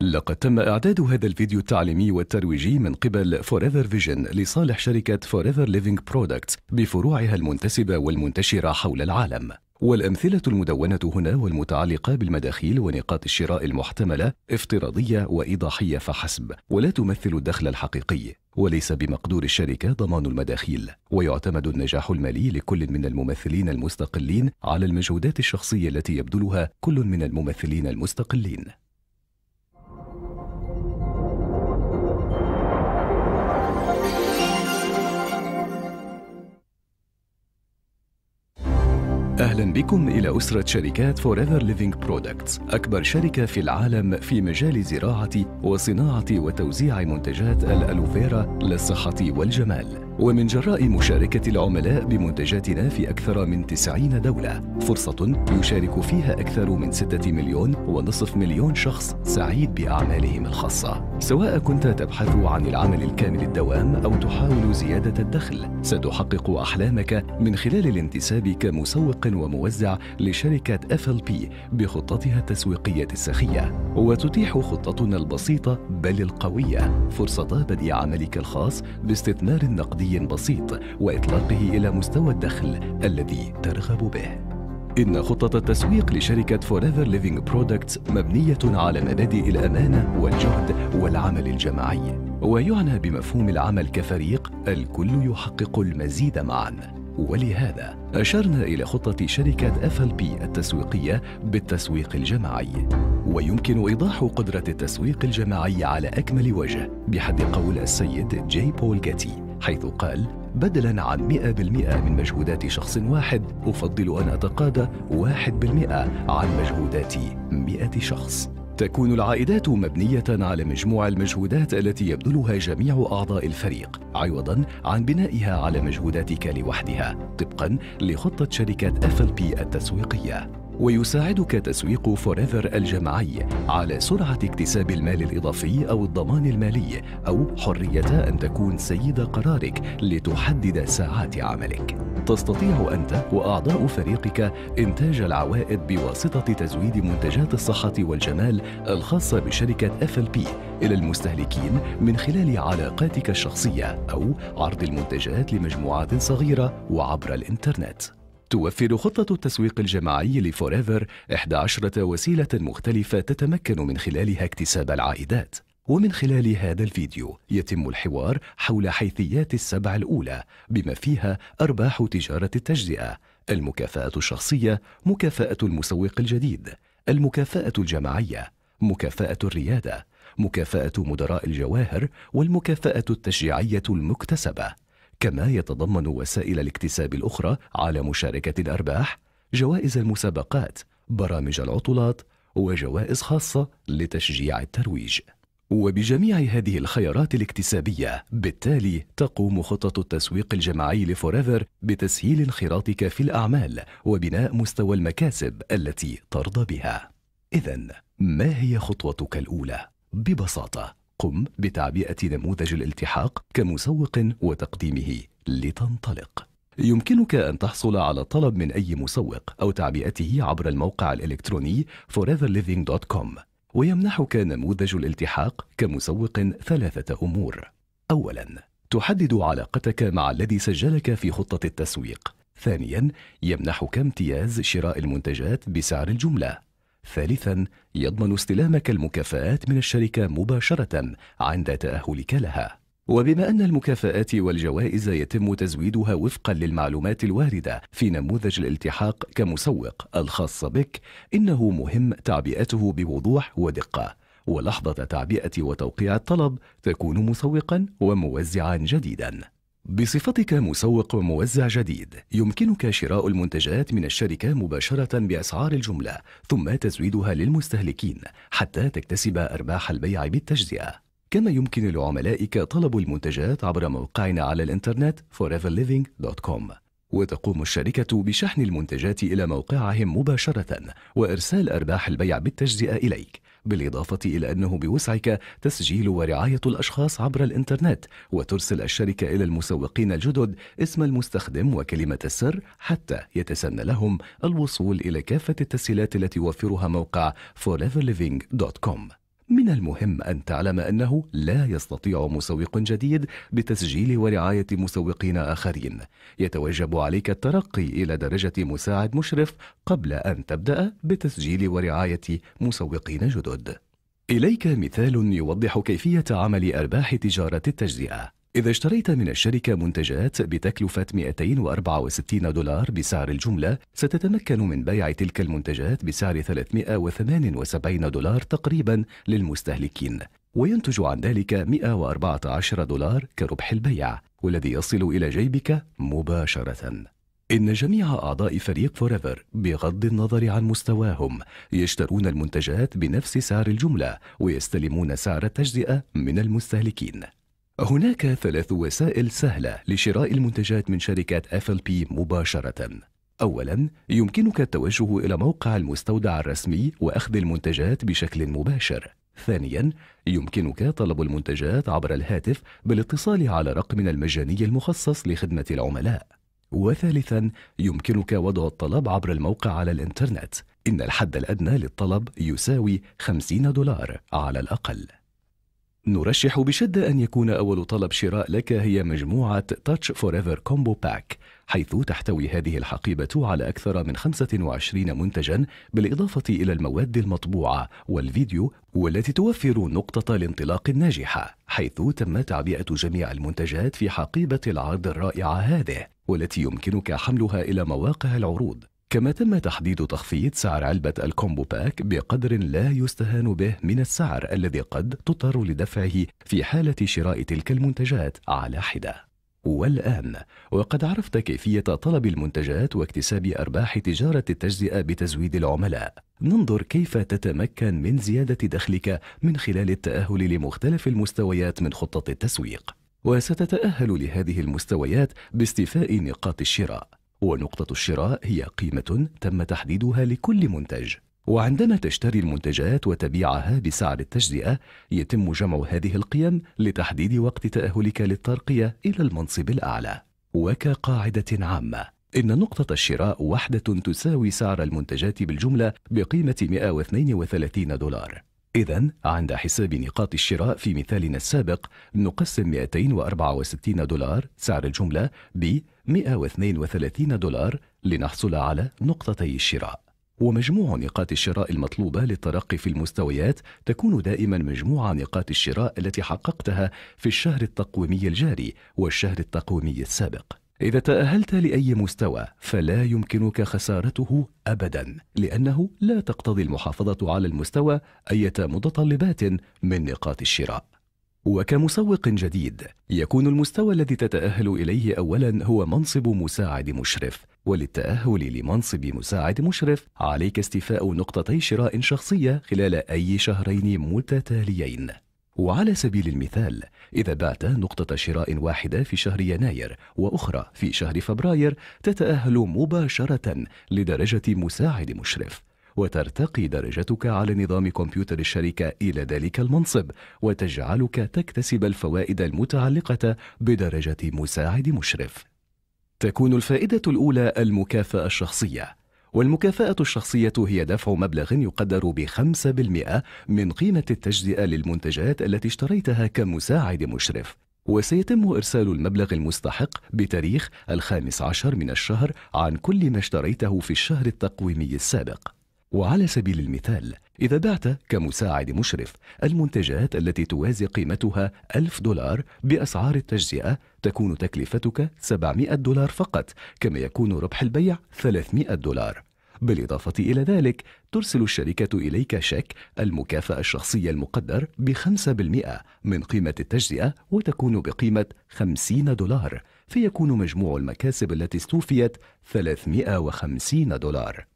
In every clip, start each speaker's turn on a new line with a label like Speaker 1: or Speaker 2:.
Speaker 1: لقد تم إعداد هذا الفيديو التعليمي والترويجي من قبل Forever Vision لصالح شركة Forever Living Products بفروعها المنتسبة والمنتشرة حول العالم والأمثلة المدونة هنا والمتعلقة بالمداخيل ونقاط الشراء المحتملة افتراضية وإيضاحية فحسب ولا تمثل الدخل الحقيقي وليس بمقدور الشركة ضمان المداخيل ويعتمد النجاح المالي لكل من الممثلين المستقلين على المجهودات الشخصية التي يبذلها كل من الممثلين المستقلين أهلا بكم إلى أسرة شركات Forever Living Products أكبر شركة في العالم في مجال زراعة وصناعة وتوزيع منتجات الألوفيرا للصحة والجمال ومن جراء مشاركة العملاء بمنتجاتنا في أكثر من 90 دولة فرصة يشارك فيها أكثر من 6 مليون ونصف مليون شخص سعيد بأعمالهم الخاصة سواء كنت تبحث عن العمل الكامل الدوام أو تحاول زيادة الدخل ستحقق أحلامك من خلال الانتساب كمسوق وموزع لشركة FLP بخطتها التسويقية السخية وتتيح خطتنا البسيطة بل القوية فرصة بدء عملك الخاص باستثمار نقدي عادي بسيط واطلاقه الى مستوى الدخل الذي ترغب به إن خطة التسويق لشركة Forever Living Products مبنية على مبادئ الأمانة والجهد والعمل الجماعي ويعنى بمفهوم العمل كفريق الكل يحقق المزيد معاً ولهذا أشرنا إلى خطة شركة FLP التسويقية بالتسويق الجماعي ويمكن إيضاح قدرة التسويق الجماعي على أكمل وجه بحد قول السيد جي بول جاتي حيث قال بدلاً عن 100% من مجهودات شخص واحد أفضل أن أتقاضى 1% عن مجهودات 100 شخص تكون العائدات مبنية على مجموع المجهودات التي يبذلها جميع أعضاء الفريق عوضاً عن بنائها على مجهوداتك لوحدها طبقاً لخطة شركة FLP التسويقية ويساعدك تسويق فوريفر الجماعي على سرعة اكتساب المال الإضافي أو الضمان المالي أو حرية أن تكون سيد قرارك لتحدد ساعات عملك تستطيع أنت وأعضاء فريقك إنتاج العوائد بواسطة تزويد منتجات الصحة والجمال الخاصة بشركة FLP إلى المستهلكين من خلال علاقاتك الشخصية أو عرض المنتجات لمجموعات صغيرة وعبر الإنترنت توفر خطة التسويق الجماعي لفوريفر 11 وسيلة مختلفة تتمكن من خلالها اكتساب العائدات ومن خلال هذا الفيديو يتم الحوار حول حيثيات السبع الأولى بما فيها أرباح تجارة التجزئة المكافأة الشخصية مكافأة المسوق الجديد المكافأة الجماعية مكافأة الريادة مكافأة مدراء الجواهر والمكافأة التشجيعية المكتسبة كما يتضمن وسائل الاكتساب الأخرى على مشاركة الأرباح جوائز المسابقات برامج العطلات وجوائز خاصة لتشجيع الترويج وبجميع هذه الخيارات الاكتسابية بالتالي تقوم خطة التسويق الجماعي لفوريفر بتسهيل انخراطك في الأعمال وبناء مستوى المكاسب التي ترضى بها إذا ما هي خطوتك الأولى؟ ببساطة قم بتعبئة نموذج الالتحاق كمسوق وتقديمه لتنطلق يمكنك أن تحصل على طلب من أي مسوق أو تعبئته عبر الموقع الإلكتروني foreverliving.com ويمنحك نموذج الالتحاق كمسوق ثلاثة أمور أولاً تحدد علاقتك مع الذي سجلك في خطة التسويق ثانياً يمنحك امتياز شراء المنتجات بسعر الجملة ثالثا يضمن استلامك المكافآت من الشركة مباشرة عند تأهلك لها وبما أن المكافآت والجوائز يتم تزويدها وفقا للمعلومات الواردة في نموذج الالتحاق كمسوق الخاص بك إنه مهم تعبئته بوضوح ودقة ولحظة تعبئة وتوقيع الطلب تكون مسوقا وموزعا جديدا بصفتك مسوق وموزع جديد يمكنك شراء المنتجات من الشركة مباشرة بأسعار الجملة ثم تزويدها للمستهلكين حتى تكتسب أرباح البيع بالتجزئة كما يمكن لعملائك طلب المنتجات عبر موقعنا على الإنترنت foreverliving.com وتقوم الشركة بشحن المنتجات إلى موقعهم مباشرة وإرسال أرباح البيع بالتجزئة إليك بالإضافة إلى أنه بوسعك تسجيل ورعاية الأشخاص عبر الإنترنت وترسل الشركة إلى المسوقين الجدد اسم المستخدم وكلمة السر حتى يتسنى لهم الوصول إلى كافة التسهيلات التي يوفرها موقع foreverliving.com من المهم أن تعلم أنه لا يستطيع مسوق جديد بتسجيل ورعاية مسوقين آخرين. يتوجب عليك الترقي إلى درجة مساعد مشرف قبل أن تبدأ بتسجيل ورعاية مسوقين جدد. إليك مثال يوضح كيفية عمل أرباح تجارة التجزئة. إذا اشتريت من الشركة منتجات بتكلفة 264 دولار بسعر الجملة، ستتمكن من بيع تلك المنتجات بسعر 378 دولار تقريبا للمستهلكين، وينتج عن ذلك 114 دولار كربح البيع، والذي يصل إلى جيبك مباشرة. إن جميع أعضاء فريق فوريفر بغض النظر عن مستواهم يشترون المنتجات بنفس سعر الجملة ويستلمون سعر التجزئة من المستهلكين. هناك ثلاث وسائل سهلة لشراء المنتجات من شركة أفل بي مباشرة. أولاً، يمكنك التوجه إلى موقع المستودع الرسمي وأخذ المنتجات بشكل مباشر. ثانياً، يمكنك طلب المنتجات عبر الهاتف بالاتصال على رقمنا المجاني المخصص لخدمة العملاء. وثالثاً، يمكنك وضع الطلب عبر الموقع على الإنترنت. إن الحد الأدنى للطلب يساوي 50 دولار على الأقل. نرشح بشدة أن يكون أول طلب شراء لك هي مجموعة Touch Forever Combo Pack حيث تحتوي هذه الحقيبة على أكثر من 25 منتجا بالإضافة إلى المواد المطبوعة والفيديو والتي توفر نقطة الانطلاق الناجحة حيث تم تعبئة جميع المنتجات في حقيبة العرض الرائعة هذه والتي يمكنك حملها إلى مواقع العروض كما تم تحديد تخفيض سعر علبة الكومبو باك بقدر لا يستهان به من السعر الذي قد تضطر لدفعه في حالة شراء تلك المنتجات على حدة والآن وقد عرفت كيفية طلب المنتجات واكتساب أرباح تجارة التجزئة بتزويد العملاء ننظر كيف تتمكن من زيادة دخلك من خلال التأهل لمختلف المستويات من خطة التسويق وستتأهل لهذه المستويات باستيفاء نقاط الشراء ونقطة الشراء هي قيمة تم تحديدها لكل منتج وعندما تشتري المنتجات وتبيعها بسعر التجزئة يتم جمع هذه القيم لتحديد وقت تأهلك للترقية إلى المنصب الأعلى وكقاعدة عامة إن نقطة الشراء وحدة تساوي سعر المنتجات بالجملة بقيمة 132 دولار إذا عند حساب نقاط الشراء في مثالنا السابق نقسم 264 دولار سعر الجملة ب 132 دولار لنحصل على نقطتي الشراء ومجموع نقاط الشراء المطلوبة للترقي في المستويات تكون دائما مجموع نقاط الشراء التي حققتها في الشهر التقويمي الجاري والشهر التقويمي السابق إذا تأهلت لأي مستوى فلا يمكنك خسارته أبدا لأنه لا تقتضي المحافظة على المستوى أية متطلبات من نقاط الشراء وكمسوق جديد يكون المستوى الذي تتأهل إليه أولا هو منصب مساعد مشرف وللتأهل لمنصب مساعد مشرف عليك استيفاء نقطتي شراء شخصية خلال أي شهرين متتاليين وعلى سبيل المثال إذا بعت نقطة شراء واحدة في شهر يناير وأخرى في شهر فبراير تتأهل مباشرة لدرجة مساعد مشرف وترتقي درجتك على نظام كمبيوتر الشركة إلى ذلك المنصب وتجعلك تكتسب الفوائد المتعلقة بدرجة مساعد مشرف تكون الفائدة الأولى المكافأة الشخصية والمكافأة الشخصية هي دفع مبلغ يقدر ب 5% من قيمة التجزئة للمنتجات التي اشتريتها كمساعد مشرف وسيتم إرسال المبلغ المستحق بتاريخ الخامس عشر من الشهر عن كل ما اشتريته في الشهر التقويمي السابق وعلى سبيل المثال إذا بعت كمساعد مشرف المنتجات التي توازي قيمتها ألف دولار بأسعار التجزئة تكون تكلفتك 700 دولار فقط كما يكون ربح البيع 300 دولار بالإضافة إلى ذلك ترسل الشركة إليك شيك المكافأة الشخصية المقدر ب 5% من قيمة التجزئة وتكون بقيمة 50 دولار فيكون مجموع المكاسب التي استوفيت 350 دولار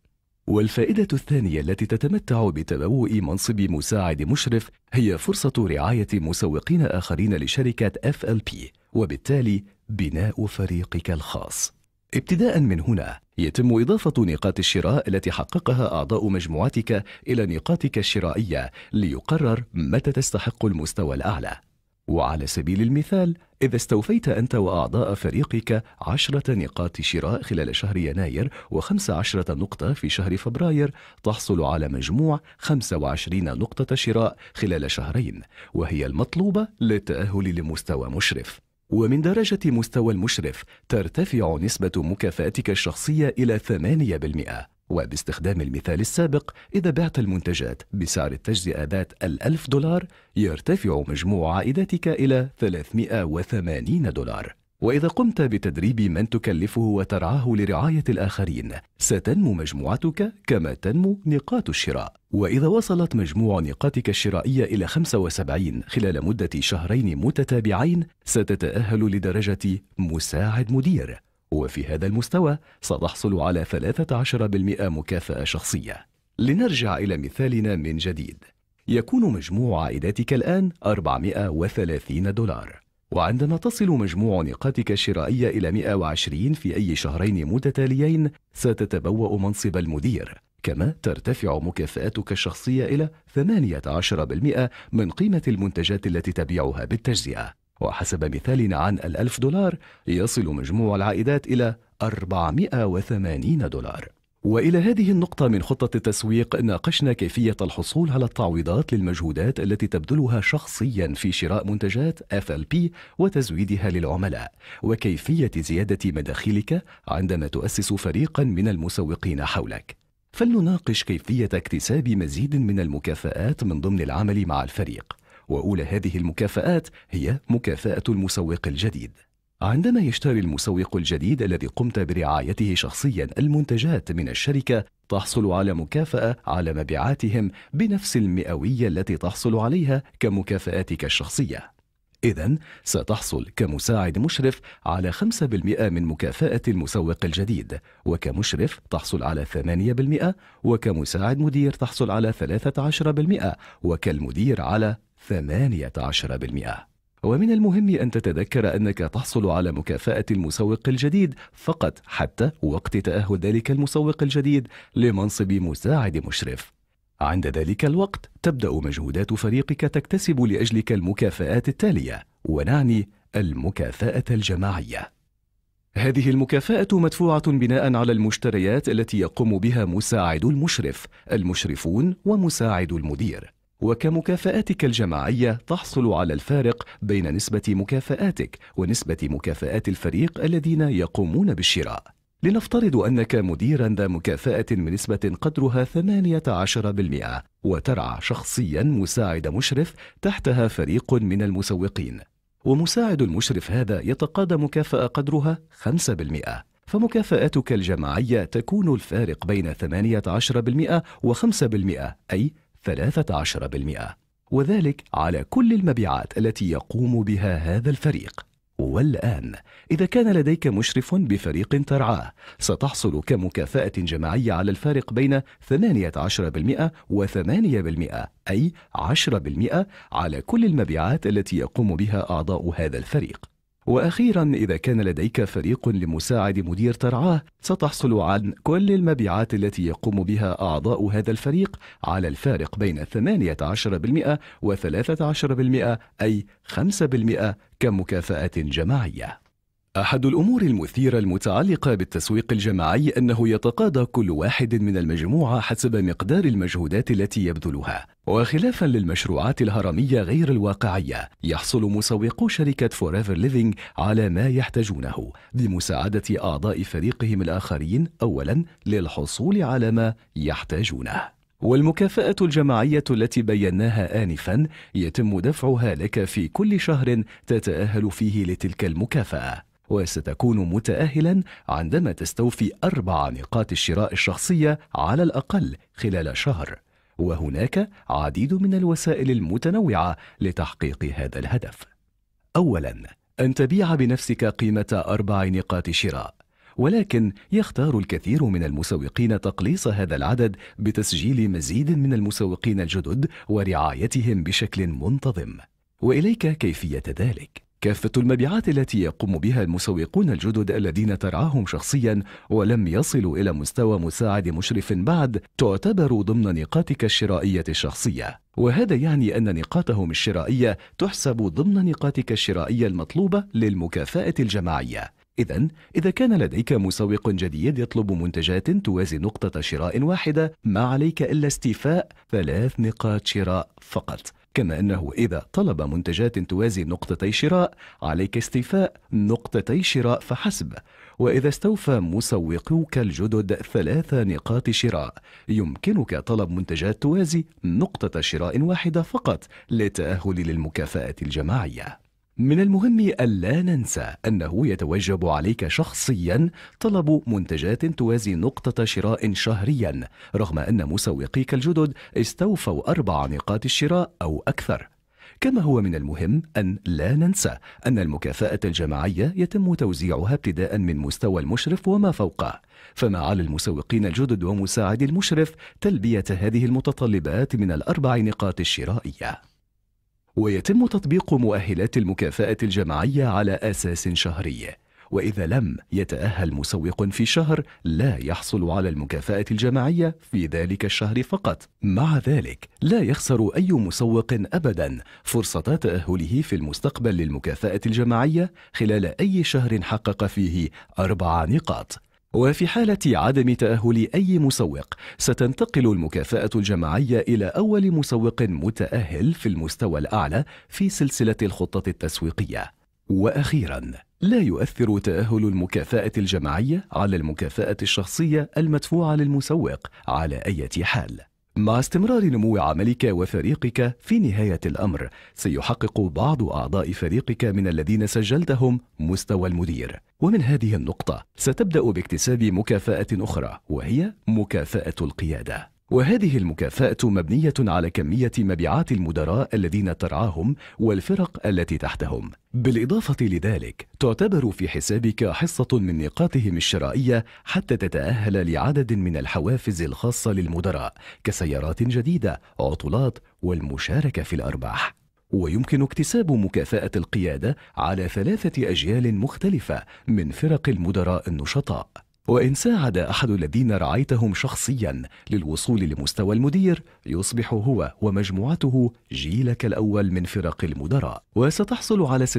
Speaker 1: والفائدة الثانية التي تتمتع بتبوء منصب مساعد مشرف هي فرصة رعاية مسوقين آخرين لشركة FLP وبالتالي بناء فريقك الخاص. ابتداء من هنا يتم إضافة نقاط الشراء التي حققها أعضاء مجموعتك إلى نقاطك الشرائية ليقرر متى تستحق المستوى الأعلى. وعلى سبيل المثال إذا استوفيت أنت وأعضاء فريقك عشرة نقاط شراء خلال شهر يناير وخمس عشرة نقطة في شهر فبراير تحصل على مجموع 25 نقطة شراء خلال شهرين وهي المطلوبة للتأهل لمستوى مشرف ومن درجة مستوى المشرف ترتفع نسبة مكافأتك الشخصية إلى 8% وباستخدام المثال السابق إذا بعت المنتجات بسعر التجزئة ذات الألف دولار يرتفع مجموع عائداتك إلى 380 دولار وإذا قمت بتدريب من تكلفه وترعاه لرعاية الآخرين ستنمو مجموعتك كما تنمو نقاط الشراء وإذا وصلت مجموع نقاطك الشرائية إلى 75 خلال مدة شهرين متتابعين ستتأهل لدرجة مساعد مدير وفي هذا المستوى ستحصل على 13% مكافأة شخصية لنرجع إلى مثالنا من جديد يكون مجموع عائداتك الآن 430 دولار وعندما تصل مجموع نقاطك الشرائية إلى 120 في أي شهرين متتاليين ستتبوأ منصب المدير كما ترتفع مكافآتك الشخصية إلى 18% من قيمة المنتجات التي تبيعها بالتجزئة وحسب مثال عن الألف دولار يصل مجموع العائدات إلى 480 دولار وإلى هذه النقطة من خطة التسويق ناقشنا كيفية الحصول على التعويضات للمجهودات التي تبذلها شخصيا في شراء منتجات FLP وتزويدها للعملاء وكيفية زيادة مداخلك عندما تؤسس فريقا من المسوقين حولك فلنناقش كيفية اكتساب مزيد من المكافآت من ضمن العمل مع الفريق وأولى هذه المكافآت هي مكافأة المسوق الجديد عندما يشتري المسوق الجديد الذي قمت برعايته شخصيا المنتجات من الشركة تحصل على مكافأة على مبيعاتهم بنفس المئوية التي تحصل عليها كمكافآتك الشخصية إذا ستحصل كمساعد مشرف على 5% من مكافأة المسوق الجديد وكمشرف تحصل على 8% وكمساعد مدير تحصل على 13% وكالمدير على 18% ومن المهم أن تتذكر أنك تحصل على مكافأة المسوق الجديد فقط حتى وقت تأهل ذلك المسوق الجديد لمنصب مساعد مشرف عند ذلك الوقت تبدأ مجهودات فريقك تكتسب لأجلك المكافآت التالية ونعني المكافأة الجماعية هذه المكافأة مدفوعة بناء على المشتريات التي يقوم بها مساعد المشرف، المشرفون ومساعد المدير. وكمكافآتك الجماعية تحصل على الفارق بين نسبة مكافآتك ونسبة مكافآت الفريق الذين يقومون بالشراء. لنفترض أنك مديرا ذا مكافأة بنسبة قدرها 18% وترعى شخصيا مساعد مشرف تحتها فريق من المسوقين ومساعد المشرف هذا يتقاضى مكافأة قدرها 5% فمكافأتك الجماعية تكون الفارق بين 18% و 5% أي 13% وذلك على كل المبيعات التي يقوم بها هذا الفريق والآن إذا كان لديك مشرف بفريق ترعاه ستحصل كمكافأة جماعية على الفارق بين 18% و 8% أي 10% على كل المبيعات التي يقوم بها أعضاء هذا الفريق وأخيرا إذا كان لديك فريق لمساعد مدير ترعاه ستحصل عن كل المبيعات التي يقوم بها أعضاء هذا الفريق على الفارق بين 18% و 13% أي 5% كمكافأة جماعية أحد الأمور المثيرة المتعلقة بالتسويق الجماعي أنه يتقاضى كل واحد من المجموعة حسب مقدار المجهودات التي يبذلها وخلافا للمشروعات الهرمية غير الواقعية يحصل مسوقو شركة فوريفر ليفينغ على ما يحتاجونه بمساعدة أعضاء فريقهم الآخرين أولا للحصول على ما يحتاجونه والمكافأة الجماعية التي بيناها آنفا يتم دفعها لك في كل شهر تتأهل فيه لتلك المكافأة وستكون متأهلا عندما تستوفي أربع نقاط الشراء الشخصية على الأقل خلال شهر وهناك عديد من الوسائل المتنوعة لتحقيق هذا الهدف أولا أن تبيع بنفسك قيمة أربع نقاط شراء ولكن يختار الكثير من المسوقين تقليص هذا العدد بتسجيل مزيد من المسوقين الجدد ورعايتهم بشكل منتظم واليك كيفيه ذلك كافة المبيعات التي يقوم بها المسوقون الجدد الذين ترعاهم شخصيا ولم يصلوا إلى مستوى مساعد مشرف بعد تعتبر ضمن نقاطك الشرائية الشخصية وهذا يعني أن نقاطهم الشرائية تحسب ضمن نقاطك الشرائية المطلوبة للمكافأة الجماعية إذا إذا كان لديك مسوق جديد يطلب منتجات توازي نقطة شراء واحدة ما عليك إلا استيفاء ثلاث نقاط شراء فقط كما أنه إذا طلب منتجات توازي نقطتي شراء عليك استيفاء نقطتي شراء فحسب وإذا استوفى مسوقوك الجدد ثلاث نقاط شراء يمكنك طلب منتجات توازي نقطة شراء واحدة فقط لتأهل للمكافأة الجماعية من المهم ألا ننسى أنه يتوجب عليك شخصيا طلب منتجات توازي نقطة شراء شهريا رغم أن مسوقيك الجدد استوفوا أربع نقاط الشراء أو أكثر كما هو من المهم أن لا ننسى أن المكافأة الجماعية يتم توزيعها ابتداء من مستوى المشرف وما فوقه، فما على المسوقين الجدد ومساعد المشرف تلبية هذه المتطلبات من الأربع نقاط الشرائية. ويتم تطبيق مؤهلات المكافأة الجماعية على أساس شهري وإذا لم يتأهل مسوق في شهر لا يحصل على المكافأة الجماعية في ذلك الشهر فقط مع ذلك لا يخسر أي مسوق أبدا فرصة تأهله في المستقبل للمكافأة الجماعية خلال أي شهر حقق فيه أربع نقاط وفي حالة عدم تأهل أي مسوق ستنتقل المكافأة الجماعية إلى أول مسوق متأهل في المستوى الأعلى في سلسلة الخطة التسويقية وأخيراً لا يؤثر تأهل المكافأة الجماعية على المكافأة الشخصية المدفوعة للمسوق على أي حال مع استمرار نمو عملك وفريقك في نهاية الأمر سيحقق بعض أعضاء فريقك من الذين سجلتهم مستوى المدير ومن هذه النقطة ستبدأ باكتساب مكافأة أخرى وهي مكافأة القيادة وهذه المكافأة مبنية على كمية مبيعات المدراء الذين ترعاهم والفرق التي تحتهم. بالإضافة لذلك، تعتبر في حسابك حصة من نقاطهم الشرائية حتى تتأهل لعدد من الحوافز الخاصة للمدراء كسيارات جديدة، عطلات، والمشاركة في الأرباح. ويمكن اكتساب مكافأة القيادة على ثلاثة أجيال مختلفة من فرق المدراء النشطاء. وإن ساعد أحد الذين رعيتهم شخصيا للوصول لمستوى المدير يصبح هو ومجموعته جيلك الأول من فرق المدراء وستحصل على 6%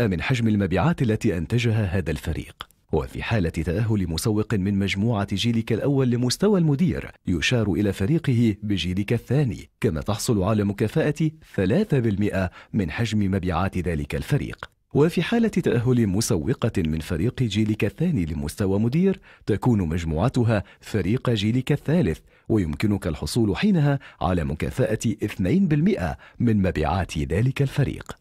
Speaker 1: من حجم المبيعات التي أنتجها هذا الفريق وفي حالة تأهل مسوق من مجموعة جيلك الأول لمستوى المدير يشار إلى فريقه بجيلك الثاني كما تحصل على مكافأة 3% من حجم مبيعات ذلك الفريق وفي حالة تأهل مسوقة من فريق جيلك الثاني لمستوى مدير تكون مجموعتها فريق جيلك الثالث ويمكنك الحصول حينها على مكافأة 2% من مبيعات ذلك الفريق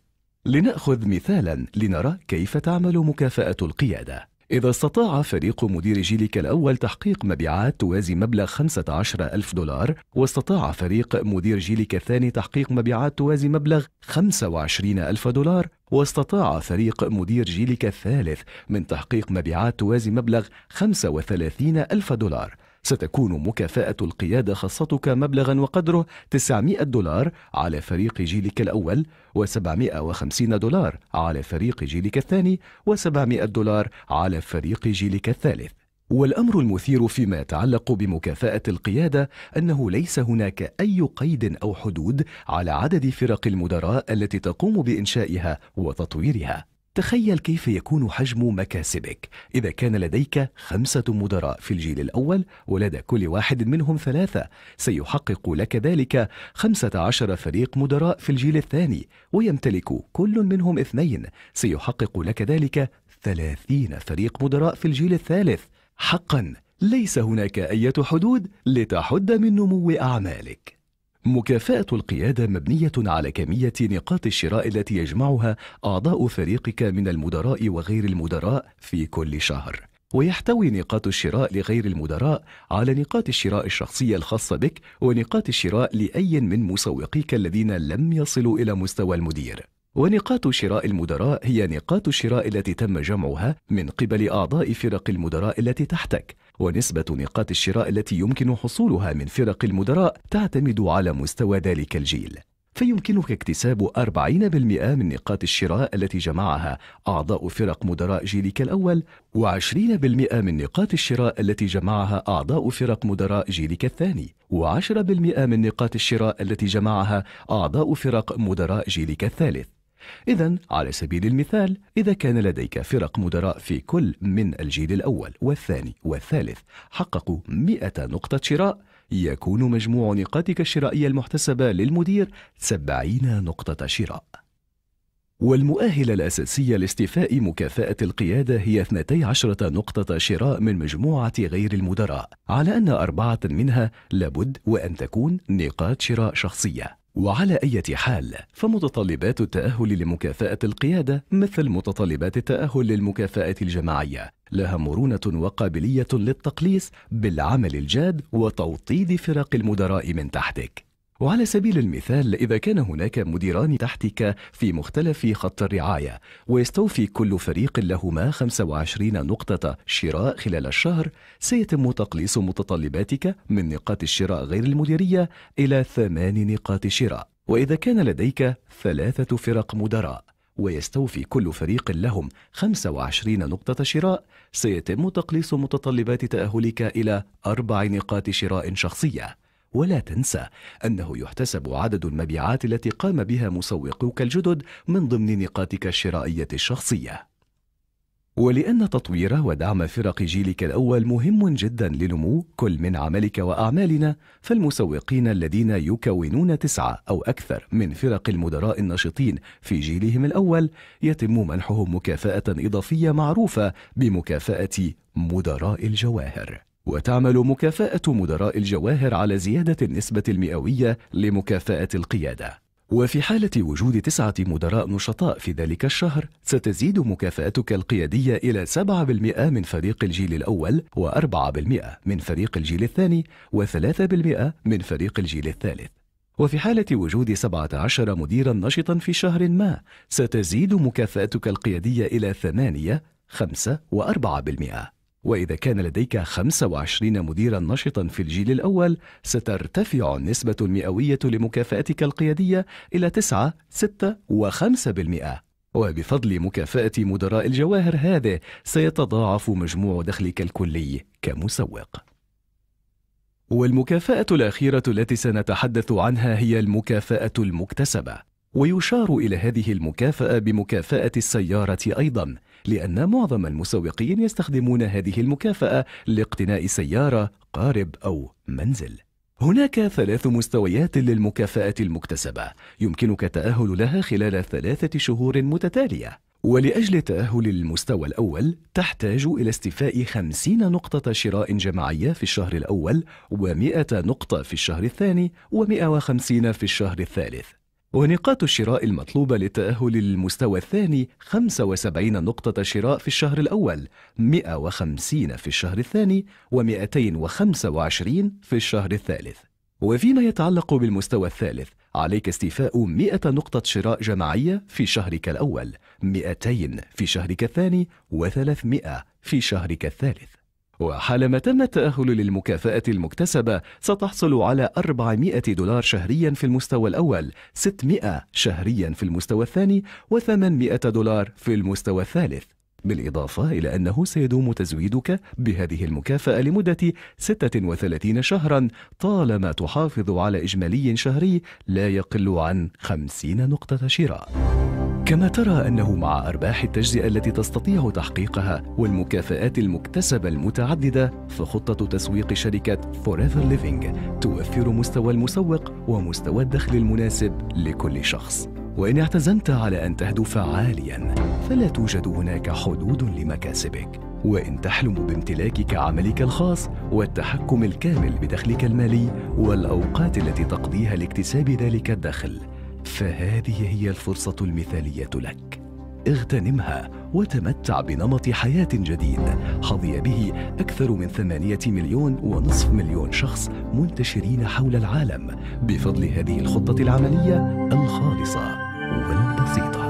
Speaker 1: لنأخذ مثالا لنرى كيف تعمل مكافأة القيادة إذا استطاع فريق مدير جيلك الأول تحقيق مبيعات توازي مبلغ 15 ألف دولار واستطاع فريق مدير جيلك الثاني تحقيق مبيعات توازي مبلغ 25 ألف دولار واستطاع فريق مدير جيلك الثالث من تحقيق مبيعات توازي مبلغ 35 ألف دولار ستكون مكافأة القيادة خاصتك مبلغا وقدره 900 دولار على فريق جيلك الأول و750 دولار على فريق جيلك الثاني و700 دولار على فريق جيلك الثالث والأمر المثير فيما يتعلق بمكافأة القيادة أنه ليس هناك أي قيد أو حدود على عدد فرق المدراء التي تقوم بإنشائها وتطويرها تخيل كيف يكون حجم مكاسبك إذا كان لديك خمسة مدراء في الجيل الأول ولدى كل واحد منهم ثلاثة سيحقق لك ذلك خمسة عشر فريق مدراء في الجيل الثاني ويمتلك كل منهم اثنين سيحقق لك ذلك ثلاثين فريق مدراء في الجيل الثالث حقا ليس هناك أي حدود لتحد من نمو أعمالك مكافأة القيادة مبنية على كمية نقاط الشراء التي يجمعها أعضاء فريقك من المدراء وغير المدراء في كل شهر. ويحتوي نقاط الشراء لغير المدراء على نقاط الشراء الشخصية الخاصة بك ونقاط الشراء لأي من مسوقيك الذين لم يصلوا إلى مستوى المدير. ونقاط شراء المدراء هي نقاط الشراء التي تم جمعها من قبل أعضاء فرق المدراء التي تحتك ونسبة نقاط الشراء التي يمكن حصولها من فرق المدراء تعتمد على مستوى ذلك الجيل فيمكنك اكتساب 40% من نقاط الشراء التي جمعها أعضاء فرق مدراء جيلك الأول و20% من نقاط الشراء التي جمعها أعضاء فرق مدراء جيلك الثاني و10% من نقاط الشراء التي جمعها أعضاء فرق مدراء جيلك الثالث إذا على سبيل المثال إذا كان لديك فرق مدراء في كل من الجيل الأول والثاني والثالث حققوا 100 نقطة شراء يكون مجموع نقاطك الشرائية المحتسبة للمدير 70 نقطة شراء والمؤهلة الأساسية لاستيفاء مكافأة القيادة هي 12 نقطة شراء من مجموعة غير المدراء، على أن أربعة منها لابد وأن تكون نقاط شراء شخصية. وعلى أي حال فمتطلبات التأهل لمكافأة القيادة مثل متطلبات التأهل للمكافأة الجماعية لها مرونة وقابلية للتقليص بالعمل الجاد وتوطيد فرق المدراء من تحتك وعلى سبيل المثال إذا كان هناك مديران تحتك في مختلف خط الرعاية ويستوفي كل فريق لهما 25 نقطة شراء خلال الشهر سيتم تقليص متطلباتك من نقاط الشراء غير المديرية إلى ثمان نقاط شراء وإذا كان لديك ثلاثة فرق مدراء ويستوفي كل فريق لهم 25 نقطة شراء سيتم تقليص متطلبات تأهلك إلى أربع نقاط شراء شخصية ولا تنسى أنه يحتسب عدد المبيعات التي قام بها مسوقوك الجدد من ضمن نقاطك الشرائية الشخصية. ولأن تطوير ودعم فرق جيلك الأول مهم جدا لنمو كل من عملك وأعمالنا، فالمسوقين الذين يكونون تسعة أو أكثر من فرق المدراء النشطين في جيلهم الأول يتم منحهم مكافأة إضافية معروفة بمكافأة مدراء الجواهر. وتعمل مكافأة مدراء الجواهر على زيادة النسبة المئوية لمكافأة القيادة وفي حالة وجود تسعة مدراء نشطاء في ذلك الشهر ستزيد مكافأتك القيادية إلى 7% من فريق الجيل الأول و4% من فريق الجيل الثاني و3% من فريق الجيل الثالث وفي حالة وجود 17 مديرا نشطا في شهر ما ستزيد مكافأتك القيادية إلى 8 5 و4% وإذا كان لديك 25 مديرا نشطا في الجيل الأول سترتفع النسبة المئوية لمكافأتك القيادية إلى 9 6 و5% وبفضل مكافأة مدراء الجواهر هذه سيتضاعف مجموع دخلك الكلي كمسوق. والمكافأة الأخيرة التي سنتحدث عنها هي المكافأة المكتسبة، ويشار إلى هذه المكافأة بمكافأة السيارة أيضًا، لأن معظم المسوقين يستخدمون هذه المكافأة لاقتناء سيارة قارب أو منزل هناك ثلاث مستويات للمكافأة المكتسبة يمكنك التأهل لها خلال ثلاثة شهور متتالية ولأجل تأهل المستوى الأول تحتاج إلى استيفاء 50 نقطة شراء جماعية في الشهر الأول و100 نقطة في الشهر الثاني و150 في الشهر الثالث ونقاط الشراء المطلوبة للتأهل للمستوى الثاني 75 نقطة شراء في الشهر الأول 150 في الشهر الثاني و225 في الشهر الثالث وفيما يتعلق بالمستوى الثالث عليك استيفاء 100 نقطة شراء جماعية في شهرك الأول 200 في شهرك الثاني و300 في شهرك الثالث وحالما تم التأهل للمكافأة المكتسبة ستحصل على 400 دولار شهريا في المستوى الأول 600 شهريا في المستوى الثاني و800 دولار في المستوى الثالث بالإضافة إلى أنه سيدوم تزويدك بهذه المكافأة لمدة 36 شهرا طالما تحافظ على إجمالي شهري لا يقل عن 50 نقطة شراء كما ترى أنه مع أرباح التجزئة التي تستطيع تحقيقها والمكافآت المكتسبة المتعددة فخطة تسويق شركة Forever Living توفر مستوى المسوق ومستوى الدخل المناسب لكل شخص وإن اعتزمت على أن تهدف عالياً فلا توجد هناك حدود لمكاسبك وإن تحلم بامتلاكك عملك الخاص والتحكم الكامل بدخلك المالي والأوقات التي تقضيها لاكتساب ذلك الدخل فهذه هي الفرصة المثالية لك اغتنمها وتمتع بنمط حياة جديد حظي به أكثر من ثمانية مليون ونصف مليون شخص منتشرين حول العالم بفضل هذه الخطة العملية الخالصة والبسيطة